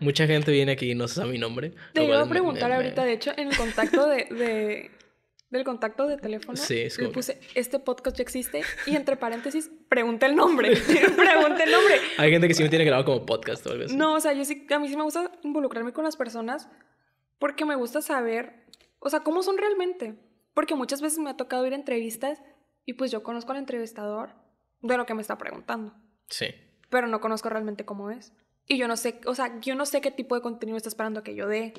Mucha gente viene aquí y no sabe mi nombre. Te iba a preguntar ahorita, de hecho, en el contacto de, del contacto de teléfono, le puse, este podcast ya existe, y entre paréntesis, pregunta el nombre, pregunta el nombre. Hay gente que sí me tiene grabado como podcast tal vez. No, o sea, yo sí, a mí sí me gusta involucrarme con las personas porque me gusta saber, o sea, cómo son realmente. Porque muchas veces me ha tocado ir a entrevistas y pues yo conozco al entrevistador de lo que me está preguntando. Sí. Pero no conozco realmente cómo es. Y yo no sé, o sea, yo no sé qué tipo de contenido está esperando que yo dé.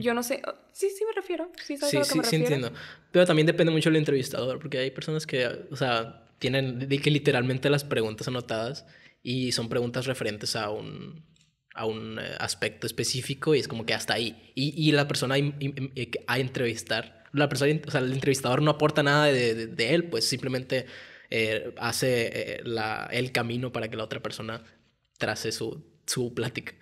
Yo no sé, oh, sí, sí me refiero, sí sabes sí, a lo que sí, me Sí, entiendo. Pero también depende mucho del entrevistador, porque hay personas que, o sea, tienen que literalmente las preguntas anotadas y son preguntas referentes a un, a un eh, aspecto específico y es como que hasta ahí. Y, la persona eh, a entrevistar, la persona, o sea, el entrevistador no aporta nada de, él, pues simplemente eh, hace la, el camino para que la otra persona trace su su plática.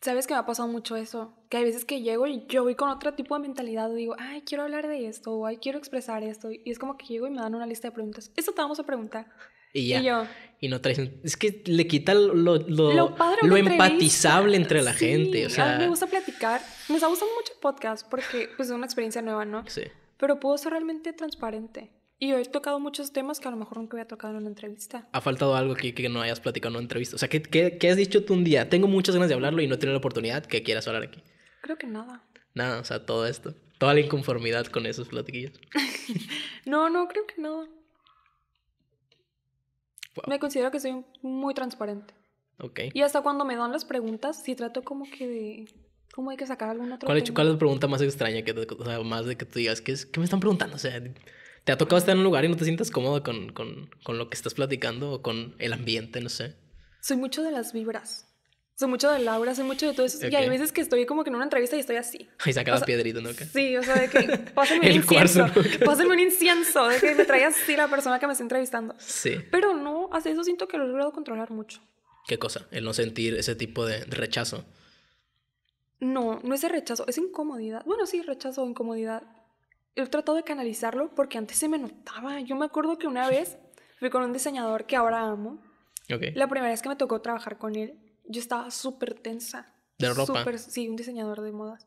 ¿Sabes que me ha pasado mucho eso? Que hay veces que llego y yo voy con otro tipo de mentalidad, digo, ay, quiero hablar de esto, o ay, quiero expresar esto, y es como que llego y me dan una lista de preguntas. Esto te vamos a preguntar. Y yo, y no traes. Es que le quita lo, lo, lo, empatizable entre la gente. O sea. me gusta platicar. Me gusta mucho el podcast porque pues, es una experiencia nueva, ¿no? Sí. Pero puedo ser realmente transparente. Y he tocado muchos temas que a lo mejor nunca había tocado en una entrevista. ¿Ha faltado algo que, que no hayas platicado en una entrevista? O sea, ¿qué, ¿qué, qué, has dicho tú un día? Tengo muchas ganas de hablarlo y no tenido la oportunidad que quieras hablar aquí. Creo que nada. Nada, o sea, todo esto. Toda la inconformidad con esos platiquillos. no, no, creo que nada. Me considero que soy muy transparente. Ok. Y hasta cuando me dan las preguntas, sí trato como que de... hay que sacar alguna otro ¿Cuál, ¿Cuál es la pregunta más extraña que o sea, más de que tú digas, ¿qué, es, ¿qué me están preguntando? O sea... ¿Te ha tocado estar en un lugar y no te sientas cómodo con, con, con lo que estás platicando o con el ambiente, no sé? Soy mucho de las vibras. Soy mucho de Laura, soy mucho de todo eso. Y hay veces que estoy como que en una entrevista y estoy así. Y saca piedritos, ¿no? Sí, o sea, de que pásenme un incienso. Pásenme un incienso, de que me traiga así la persona que me está entrevistando. Sí. Pero no, hace eso siento que lo he logrado controlar mucho. ¿Qué cosa? El no sentir ese tipo de rechazo. No, no es rechazo, es incomodidad. Bueno, sí, rechazo o incomodidad he tratado de canalizarlo porque antes se me notaba. Yo me acuerdo que una vez fui con un diseñador que ahora amo. La primera vez que me tocó trabajar con él, yo estaba súper tensa. ¿De ropa? sí, un diseñador de modas.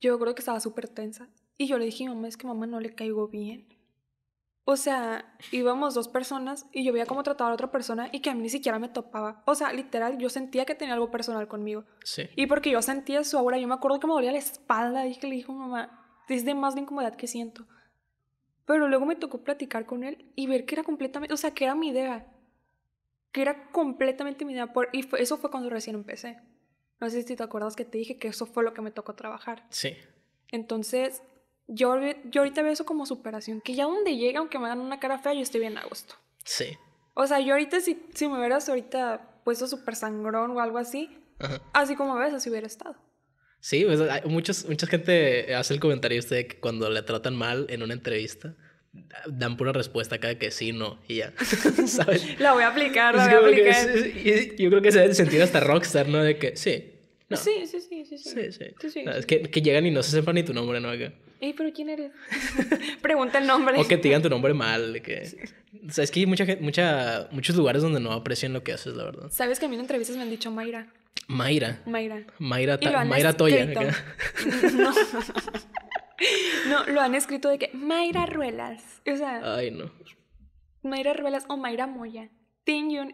Yo creo que estaba súper tensa. Y yo le dije, mamá, es que mamá no le caigo bien. O sea, íbamos dos personas y yo veía cómo trataba a otra persona y que a mí ni siquiera me topaba. O sea, literal, yo sentía que tenía algo personal conmigo. Sí. Y porque yo sentía su aura, yo me acuerdo que me dolía la espalda. Dije, le dijo mamá, es de más la incomodidad que siento. Pero luego me tocó platicar con él y ver que era completamente, o sea, que era mi idea. Que era completamente mi idea. Por, y eso fue cuando recién empecé. No sé si te acuerdas que te dije que eso fue lo que me tocó trabajar. Sí. Entonces, yo, yo ahorita veo eso como superación. Que ya donde llegue, aunque me dan una cara fea, yo estoy bien a gusto. Sí. O sea, yo ahorita, si, si me hubieras ahorita puesto súper sangrón o algo así, así como ves, así hubiera estado. Sí, pues, mucha gente hace el comentario este de que cuando le tratan mal en una entrevista, dan pura respuesta de que sí, no, y ya. ¿Sabes? La voy a aplicar, la voy a aplicar. yo creo que se debe sentir hasta rockstar, ¿no? De que sí. Sí, sí, sí, sí. Sí, sí. es que, llegan y no se sepan ni tu nombre, ¿no? Acá. Ey, pero ¿quién eres? Pregunta el nombre. O que te digan tu nombre mal. que... Sí. O sea, es que hay mucha, mucha, muchos lugares donde no aprecian lo que haces, la verdad. Sabes que a mí en entrevistas me han dicho Mayra. Mayra. Mayra. Mayra, Toya. No. lo han escrito de que Mayra Ruelas. O sea. Ay, no. Mayra Ruelas o Mayra Moya.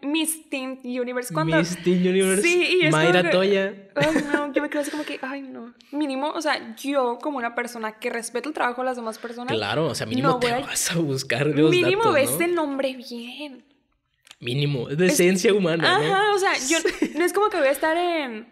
Miss Teen Universe. ¿Cuándo? Miss Teen Universe. Sí, y es Mayra Toya. Oh, no, yo me quedo así como que, ay, no. Mínimo, o sea, yo como una persona que respeto el trabajo de las demás personas. Claro, o sea, mínimo te vas a buscar Mínimo ves el nombre bien. Mínimo, es de esencia humana. Ajá, o sea, yo no es como que voy a estar en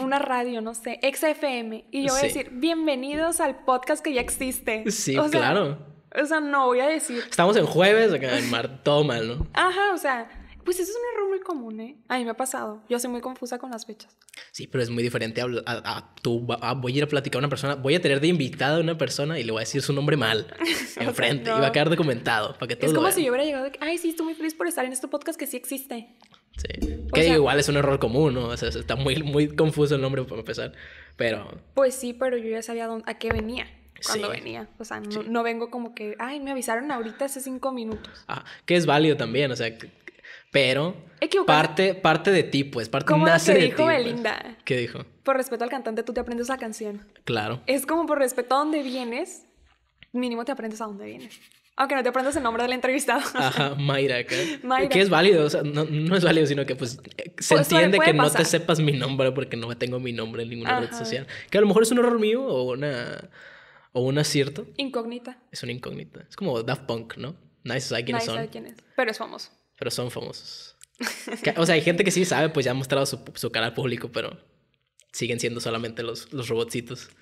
una radio, no sé, XFM, y yo voy a decir, bienvenidos al podcast que ya existe. Sí, claro. O sea, no voy a decir. Estamos en jueves, acá en mar, todo ¿no? Ajá, o sea, pues eso es un error muy común, ¿eh? A mí me ha pasado. Yo soy muy confusa con las fechas. Sí, pero es muy diferente a, a, tú. Ah, voy a ir a platicar a una persona, voy a tener de invitada a una persona y le voy a decir su nombre mal enfrente y va a quedar documentado para que Es como si yo hubiera llegado ay, sí, estoy muy feliz por estar en este podcast que sí existe. Sí. que igual es un error común, ¿no? O sea, está muy, muy confuso el nombre para empezar, pero... Pues sí, pero yo ya sabía a qué venía cuando venía. O sea, no, no, vengo como que, ay, me avisaron ahorita hace cinco minutos. Ah, que es válido también, o sea, pero parte, parte de ti, pues, parte como nace que de dijo pues. Belinda. ¿Qué dijo? Por respeto al cantante, tú te aprendes la canción. Claro. Es como por respeto a dónde vienes, mínimo te aprendes a dónde vienes. Aunque no te aprendas el nombre del entrevistado. Ajá, Mayra, Que es válido, no, es válido, sino que pues, pues eh, se entiende que no te sepas mi nombre porque no tengo mi nombre en ninguna red social. Que a lo mejor es un error mío o una... O un acierto. Incógnita. Es una incógnita. Es como Daft Punk, ¿no? Nice sabe quiénes Nadie son. Sabe quién es, pero es famoso pero son famosos. O sea, hay gente que sí sabe, pues ya ha mostrado su, su cara público, pero siguen siendo solamente los, los robotcitos.